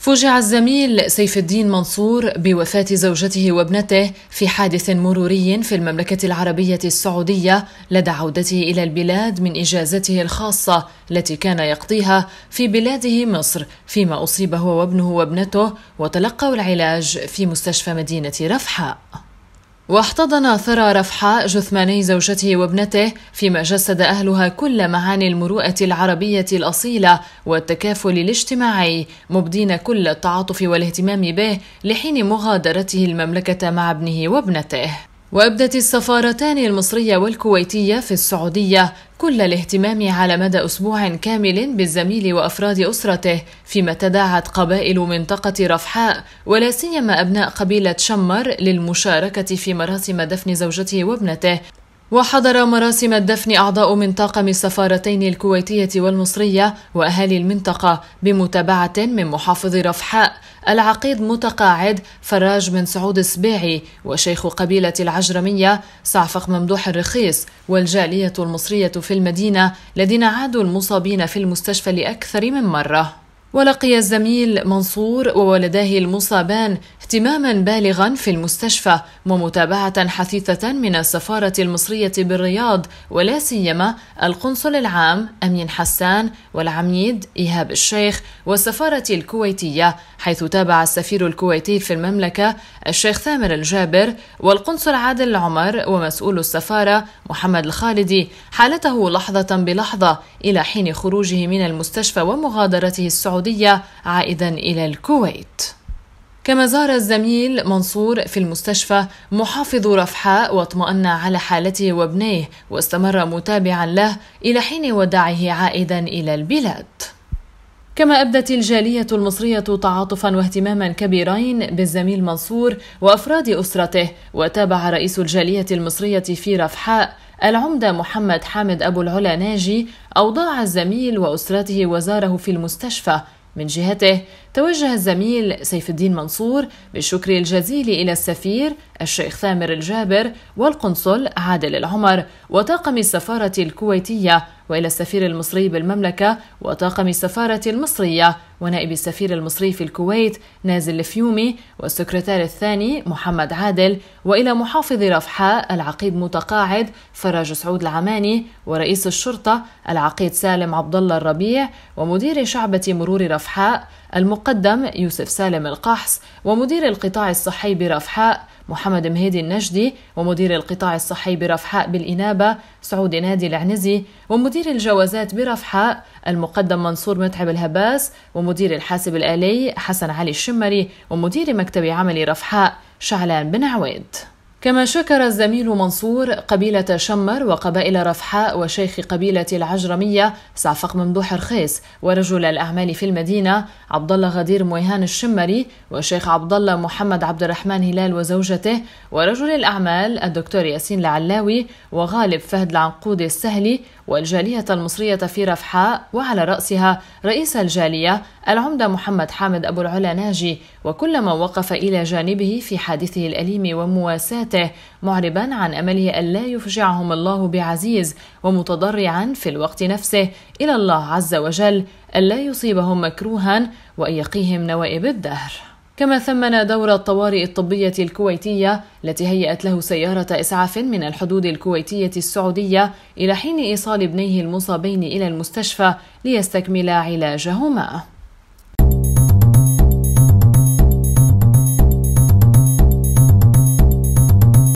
فوجع الزميل سيف الدين منصور بوفاة زوجته وابنته في حادث مروري في المملكة العربية السعودية لدى عودته إلى البلاد من إجازته الخاصة التي كان يقضيها في بلاده مصر فيما أصيب هو وابنه وابنته وتلقوا العلاج في مستشفى مدينة رفحاء واحتضن ثرى رفحة جثماني زوجته وابنته فيما جسد أهلها كل معاني المروءة العربية الأصيلة والتكافل الاجتماعي مبدين كل التعاطف والاهتمام به لحين مغادرته المملكة مع ابنه وابنته وابدت السفارتان المصرية والكويتية في السعودية كل الاهتمام على مدى أسبوع كامل بالزميل وأفراد أسرته فيما تداعت قبائل منطقة رفحاء ولا سيما أبناء قبيلة شمر للمشاركة في مراسم دفن زوجته وابنته وحضر مراسم الدفن أعضاء من طاقم السفارتين الكويتية والمصرية وأهالي المنطقة بمتابعة من محافظ رفحاء العقيد متقاعد فراج بن سعود السبيعي وشيخ قبيلة العجرمية صعفق ممدوح الرخيص والجالية المصرية في المدينة الذين عادوا المصابين في المستشفى لأكثر من مرة ولقي الزميل منصور وولداه المصابان اهتماما بالغا في المستشفى ومتابعه حثيثه من السفاره المصريه بالرياض ولا سيما القنصل العام امين حسان والعميد ايهاب الشيخ والسفاره الكويتيه حيث تابع السفير الكويتي في المملكة الشيخ ثامر الجابر والقنصل عادل عمر ومسؤول السفارة محمد الخالدي حالته لحظة بلحظة إلى حين خروجه من المستشفى ومغادرته السعودية عائدا إلى الكويت. كما زار الزميل منصور في المستشفى محافظ رفحاء واطمأن على حالته وابنيه واستمر متابعا له إلى حين وداعه عائدا إلى البلاد. كما أبدت الجالية المصرية تعاطفا واهتماما كبيرين بالزميل منصور وأفراد أسرته وتابع رئيس الجالية المصرية في رفحاء العمدة محمد حامد أبو العلا ناجي أوضاع الزميل وأسرته وزاره في المستشفى من جهته توجه الزميل سيف الدين منصور بالشكر الجزيل إلى السفير الشيخ ثامر الجابر والقنصل عادل العمر وطاقم السفارة الكويتية وإلى السفير المصري بالمملكة وطاقم السفارة المصرية ونائب السفير المصري في الكويت نازل الفيومي والسكرتير الثاني محمد عادل وإلى محافظ رفحاء العقيد متقاعد فراج سعود العماني ورئيس الشرطة العقيد سالم عبد الله الربيع ومدير شعبة مرور رفحاء المقدم يوسف سالم القحص ومدير القطاع الصحي برفحاء محمد مهيدي النجدي ومدير القطاع الصحي برفحاء بالإنابة سعود نادي العنزي ومدير الجوازات برفحاء المقدم منصور متعب الهباس ومدير الحاسب الآلي حسن علي الشمري ومدير مكتب عمل رفحاء شعلان بن عويد كما شكر الزميل منصور قبيلة شمر وقبائل رفحاء وشيخ قبيلة العجرمية سعفق ممدوح رخيص ورجل الأعمال في المدينة عبد الله غدير مويهان الشمري والشيخ عبد الله محمد عبد الرحمن هلال وزوجته ورجل الأعمال الدكتور ياسين العلاوي وغالب فهد العنقود السهلي والجالية المصرية في رفحاء وعلى رأسها رئيس الجالية العمدة محمد حامد أبو العلا ناجي وكل من وقف إلى جانبه في حادثه الأليم ومواساته معربا عن أمله ألا يفجعهم الله بعزيز ومتضرعا في الوقت نفسه إلى الله عز وجل ألا يصيبهم مكروها وأن يقيهم نوائب الدهر كما ثمن دور الطوارئ الطبية الكويتية التي هيأت له سيارة إسعاف من الحدود الكويتية السعودية إلى حين إيصال ابنيه المصابين إلى المستشفى ليستكملا علاجهما